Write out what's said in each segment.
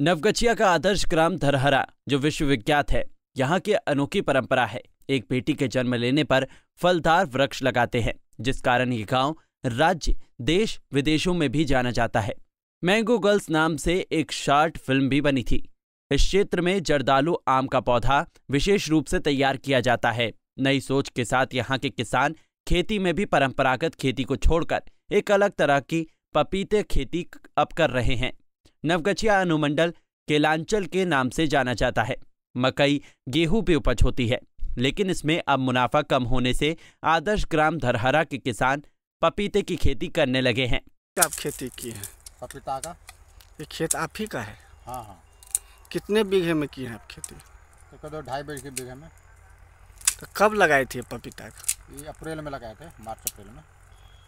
नवगछिया का आदर्श ग्राम धरहरा जो विश्वविख्यात है यहाँ की अनोखी परंपरा है एक बेटी के जन्म लेने पर फलदार वृक्ष लगाते हैं जिस कारण ये गांव राज्य देश विदेशों में भी जाना जाता है मैंगो गर्ल्स नाम से एक शॉर्ट फिल्म भी बनी थी इस क्षेत्र में जर्दालू आम का पौधा विशेष रूप से तैयार किया जाता है नई सोच के साथ यहाँ के किसान खेती में भी परंपरागत खेती को छोड़कर एक अलग तरह की पपीते खेती अब कर रहे हैं नवगछिया अनुमंडल केलांचल के नाम से जाना जाता है मकई गेहूं पे उपज होती है लेकिन इसमें अब मुनाफा कम होने से आदर्श ग्राम धरहरा के किसान पपीते की खेती करने लगे हैं आप खेती की है पपीता का ये खेत आप ही का है हाँ हाँ कितने बीघे में की है आप खेती तो ढाई बीघे बीघे में तो कब लगाए थे पपीता का ये अप्रैल में लगाए थे मार्च अप्रैल में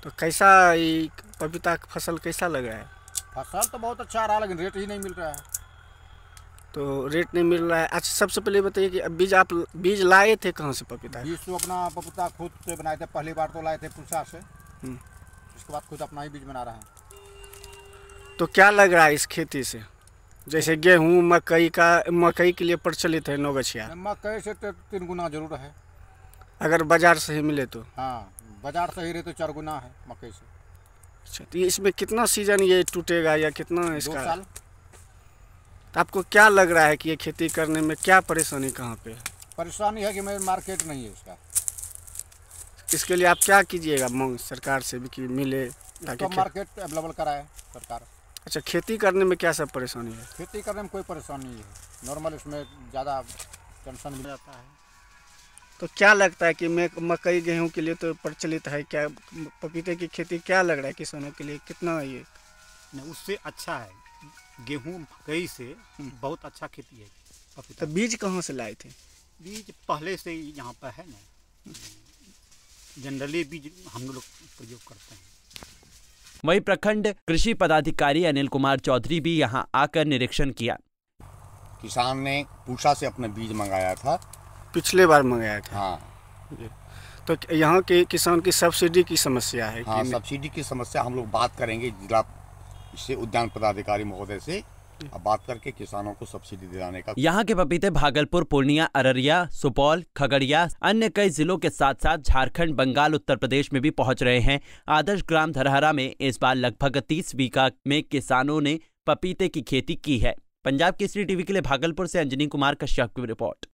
तो कैसा ये पपीता का फसल कैसा लगा है फसल तो बहुत अच्छा आ रहा लेकिन रेट ही नहीं मिल रहा है तो रेट नहीं मिल रहा है अच्छा सबसे पहले बताइए कि बीज आप बीज लाए थे कहाँ से पपीता बीज तो अपना पपीता खुद से बनाए थे पहली बार तो लाए थे पूछा से हम्म। उसके बाद खुद अपना ही बीज बना रहा है तो क्या लग रहा है इस खेती से जैसे गेहूँ मकई का मकई के लिए प्रचलित है नौगछिया मकई से तो तीन गुना जरूर है अगर बाजार से ही मिले तो हाँ बाजार से ही रहे तो चार गुना है मकई से अच्छा तो इसमें कितना सीजन ये टूटेगा या कितना इसका साल तो आपको क्या लग रहा है कि ये खेती करने में क्या परेशानी कहाँ पे है परेशानी है कि मेरे मार्केट नहीं है इसका इसके लिए आप क्या कीजिएगा मांग सरकार से भी कि मिले ताकि तो मार्केट अवेलेबल कराए सरकार अच्छा खेती करने में क्या सब परेशानी है खेती करने में कोई परेशानी नहीं है नॉर्मल इसमें ज़्यादा टेंशन मिल जाता है तो क्या लगता है कि मैं मकई गेहूं के लिए तो प्रचलित है क्या पपीते की खेती क्या लग रहा है किसानों के लिए कितना ये नहीं उससे अच्छा है गेहूं मकई से हम्म। बहुत अच्छा खेती है पपीता तो बीज कहाँ से लाए थे बीज पहले से ही यहाँ पर है ना हम्म। जनरली बीज हम लोग प्रयोग करते हैं वहीं प्रखंड कृषि पदाधिकारी अनिल कुमार चौधरी भी यहाँ आकर निरीक्षण किया किसान ने पूछा से अपना बीज मंगाया था पिछले बार मंगाया था हाँ तो यहाँ के किसान की सब्सिडी की समस्या है हाँ, सब्सिडी की समस्या हम लोग बात करेंगे जिला उद्यान पदाधिकारी महोदय से अब बात करके किसानों को सब्सिडी दिलाने का यहाँ के पपीते भागलपुर पूर्णिया अररिया सुपौल खगड़िया अन्य कई जिलों के साथ साथ झारखंड बंगाल उत्तर प्रदेश में भी पहुँच रहे हैं आदर्श ग्राम धरहरा में इस बार लगभग तीस बीघा में किसानों ने पपीते की खेती की है पंजाब केसरी टीवी के लिए भागलपुर से अंजनी कुमार कश्यप की रिपोर्ट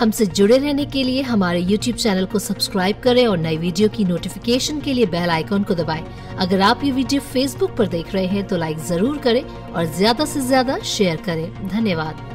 हमसे जुड़े रहने के लिए हमारे YouTube चैनल को सब्सक्राइब करें और नई वीडियो की नोटिफिकेशन के लिए बेल आइकॉन को दबाएं। अगर आप ये वीडियो Facebook पर देख रहे हैं तो लाइक जरूर करें और ज्यादा से ज्यादा शेयर करें धन्यवाद